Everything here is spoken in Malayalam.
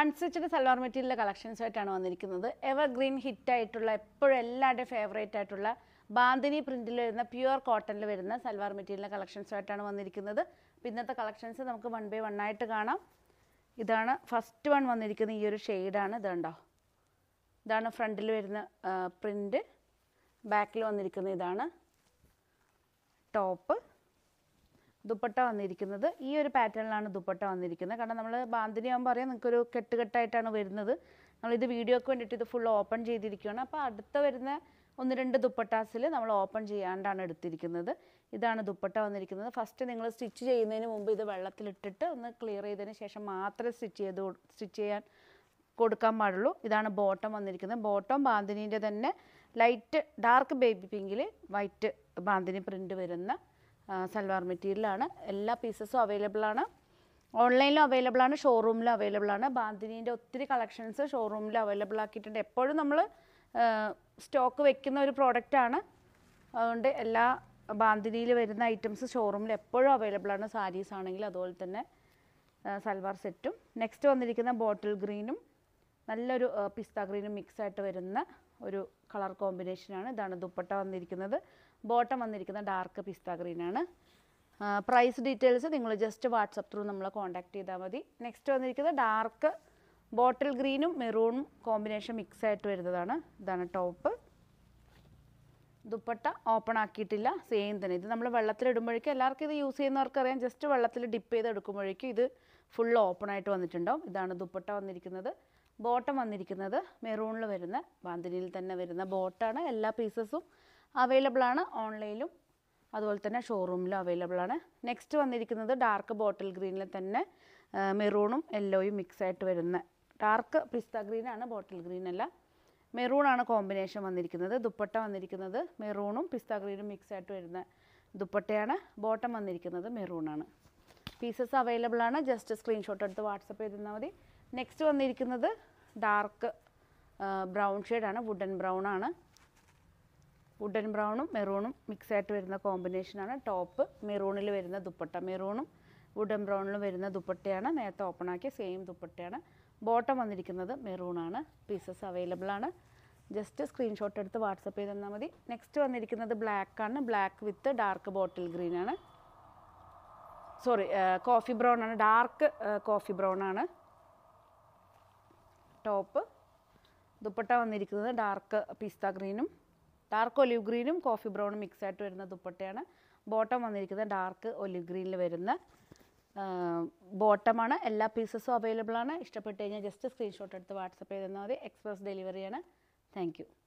അൺസ്റ്റിച്ചഡ് സൽവാർ മെറ്റീരിയലിൻ്റെ കളക്ഷൻസ് ആയിട്ടാണ് വന്നിരിക്കുന്നത് എവർ ഗ്രീൻ ഹിറ്റായിട്ടുള്ള എപ്പോഴും എല്ലാവരുടെയും ഫേവറേറ്റ് ആയിട്ടുള്ള ബാന്ധിനി പ്രിൻറ്റിൽ വരുന്ന പ്യുവർ കോട്ടണിൽ വരുന്ന സൽവാർ മെറ്റീരിയലിൻ്റെ കളക്ഷൻസുമായിട്ടാണ് വന്നിരിക്കുന്നത് ഇന്നത്തെ കളക്ഷൻസ് നമുക്ക് വൺ ബൈ വൺ ആയിട്ട് കാണാം ഇതാണ് ഫസ്റ്റ് വൺ വന്നിരിക്കുന്ന ഈ ഒരു ഷെയ്ഡാണ് ഇതുണ്ടോ ഇതാണ് ഫ്രണ്ടിൽ വരുന്ന പ്രിൻറ്റ് ബാക്കിൽ വന്നിരിക്കുന്ന ഇതാണ് ടോപ്പ് ദുപ്പട്ട വന്നിരിക്കുന്നത് ഈ ഒരു പാറ്റേണിലാണ് ദുപ്പട്ട വന്നിരിക്കുന്നത് കാരണം നമ്മൾ ബാന്തിനി ആകുമ്പോൾ അറിയാം നിങ്ങൾക്കൊരു കെട്ടുകെട്ടായിട്ടാണ് വരുന്നത് നമ്മളിത് വീഡിയോക്ക് വേണ്ടിയിട്ട് ഇത് ഫുൾ ഓപ്പൺ ചെയ്തിരിക്കുകയാണ് അപ്പോൾ അടുത്ത വരുന്ന ഒന്ന് രണ്ട് ദുപ്പട്ടാസിൽ നമ്മൾ ഓപ്പൺ ചെയ്യാണ്ടാണ് എടുത്തിരിക്കുന്നത് ഇതാണ് ദുപ്പട്ട വന്നിരിക്കുന്നത് ഫസ്റ്റ് നിങ്ങൾ സ്റ്റിച്ച് ചെയ്യുന്നതിന് മുമ്പ് ഇത് വെള്ളത്തിലിട്ടിട്ട് ഒന്ന് ക്ലിയർ ചെയ്തതിന് ശേഷം മാത്രമേ സ്റ്റിച്ച് ചെയ്ത് സ്റ്റിച്ച് ചെയ്യാൻ കൊടുക്കാൻ പാടുള്ളൂ ഇതാണ് ബോട്ടം വന്നിരിക്കുന്നത് ബോട്ടം ബാന്തിനീൻ്റെ തന്നെ ലൈറ്റ് ഡാർക്ക് ബേബി പിങ്കിൽ വൈറ്റ് ബാന്തിനി പ്രിൻറ്റ് വരുന്ന സൽവാർ മെറ്റീരിയലാണ് എല്ലാ പീസസും അവൈലബിൾ ആണ് ഓൺലൈനിലും അവൈലബിൾ ആണ് ഷോറൂമിലും അവൈലബിൾ ആണ് ബാന്തിനീൻ്റെ ഒത്തിരി കളക്ഷൻസ് ഷോറൂമിൽ അവൈലബിൾ ആക്കിയിട്ടുണ്ട് എപ്പോഴും നമ്മൾ സ്റ്റോക്ക് വെക്കുന്ന ഒരു പ്രോഡക്റ്റാണ് അതുകൊണ്ട് എല്ലാ ബാന്ധിനിയിൽ വരുന്ന ഐറ്റംസ് ഷോറൂമിൽ എപ്പോഴും അവൈലബിൾ ആണ് സാരീസ് ആണെങ്കിൽ അതുപോലെ തന്നെ സൽവാർ സെറ്റും നെക്സ്റ്റ് വന്നിരിക്കുന്ന ബോട്ടിൽ ഗ്രീനും നല്ലൊരു പിസ്ത ഗ്രീനും മിക്സ് ആയിട്ട് വരുന്ന ഒരു കളർ കോമ്പിനേഷനാണ് ഇതാണ് ദുപ്പട്ട വന്നിരിക്കുന്നത് ബോട്ടം വന്നിരിക്കുന്നത് ഡാർക്ക് പിസ്ത ഗ്രീനാണ് പ്രൈസ് ഡീറ്റെയിൽസ് നിങ്ങൾ ജസ്റ്റ് വാട്സപ്പ് ത്രൂ നമ്മളെ കോൺടാക്ട് ചെയ്താൽ മതി നെക്സ്റ്റ് വന്നിരിക്കുന്നത് ഡാർക്ക് ബോട്ടിൽ ഗ്രീനും മെറൂണും കോമ്പിനേഷൻ മിക്സ് ആയിട്ട് വരുന്നതാണ് ഇതാണ് ടോപ്പ് ദുപ്പട്ട ഓപ്പൺ ആക്കിയിട്ടില്ല സെയിം തന്നെ ഇത് നമ്മൾ വെള്ളത്തിലിടുമ്പോഴേക്കും എല്ലാവർക്കും ഇത് യൂസ് ചെയ്യുന്നവർക്ക് അറിയാം ജസ്റ്റ് വെള്ളത്തിൽ ഡിപ്പ് ചെയ്ത് എടുക്കുമ്പോഴേക്കും ഇത് ഫുൾ ഓപ്പൺ ആയിട്ട് വന്നിട്ടുണ്ടാവും ഇതാണ് ദുപ്പട്ട വന്നിരിക്കുന്നത് ബോട്ടം വന്നിരിക്കുന്നത് മെറൂണിൽ വരുന്ന ബാന്തിനിയിൽ തന്നെ വരുന്ന ബോട്ടാണ് എല്ലാ പീസസും അവൈലബിൾ ആണ് ഓൺലൈനിലും അതുപോലെ തന്നെ ഷോറൂമിലും അവൈലബിൾ ആണ് നെക്സ്റ്റ് വന്നിരിക്കുന്നത് ഡാർക്ക് ബോട്ടിൽ ഗ്രീനിൽ തന്നെ മെറൂണും യെല്ലോയും മിക്സ് ആയിട്ട് വരുന്ന ഡാർക്ക് പിസ്ത ഗ്രീനാണ് ബോട്ടിൽ ഗ്രീൻ അല്ല മെറൂണാണ് കോമ്പിനേഷൻ വന്നിരിക്കുന്നത് ദുപ്പട്ട വന്നിരിക്കുന്നത് മെറൂണും പിസ്ത ഗ്രീനും മിക്സ് ആയിട്ട് വരുന്ന ദുപ്പട്ടയാണ് ബോട്ടം വന്നിരിക്കുന്നത് മെറൂണാണ് പീസസ് അവൈലബിൾ ആണ് ജസ്റ്റ് സ്ക്രീൻഷോട്ട് എടുത്ത് വാട്സപ്പ് ചെയ്തിരുന്നാൽ മതി നെക്സ്റ്റ് വന്നിരിക്കുന്നത് ഡാർക്ക് ബ്രൗൺ ഷെയ്ഡാണ് വുഡൻ ബ്രൗൺ ആണ് വുഡൻ ബ്രൗണും മെറൂണും മിക്സ് ആയിട്ട് വരുന്ന കോമ്പിനേഷനാണ് ടോപ്പ് മെറൂണിൽ വരുന്ന ദുപ്പട്ട മെറൂണും വുഡൻ ബ്രൗണിലും വരുന്ന ദുപ്പട്ടയാണ് നേരത്തെ ഓപ്പൺ ആക്കിയ സെയിം ദുപ്പട്ടയാണ് ബോട്ടം വന്നിരിക്കുന്നത് മെറൂണാണ് പീസസ് അവൈലബിൾ ആണ് ജസ്റ്റ് സ്ക്രീൻഷോട്ട് എടുത്ത് വാട്സപ്പ് ചെയ്ത് തന്നാൽ മതി നെക്സ്റ്റ് വന്നിരിക്കുന്നത് ബ്ലാക്ക് ആണ് black with dark bottle green ആണ് സോറി കോഫി ബ്രൗൺ ആണ് ഡാർക്ക് കോഫി ബ്രൗൺ ആണ് ടോപ്പ് ദുപ്പട്ട വന്നിരിക്കുന്നത് ഡാർക്ക് പിസ്ത ഗ്രീനും ഡാർക്ക് ഒലിവ് ഗ്രീനും കോഫി ബ്രൗണും മിക്സ് ആയിട്ട് വരുന്ന ദുപ്പട്ടയാണ് ബോട്ടം വന്നിരിക്കുന്നത് ഡാർക്ക് ഒലിവ് ഗ്രീനിൽ വരുന്ന ബോട്ടമാണ് എല്ലാ പീസസും അവൈലബിൾ ആണ് ഇഷ്ടപ്പെട്ട് കഴിഞ്ഞാൽ ജസ്റ്റ് സ്ക്രീൻഷോട്ട് എടുത്ത് വാട്സപ്പ് ചെയ്തെന്നാൽ മതി എക്സ്പ്രസ് ഡെലിവറിയാണ് താങ്ക്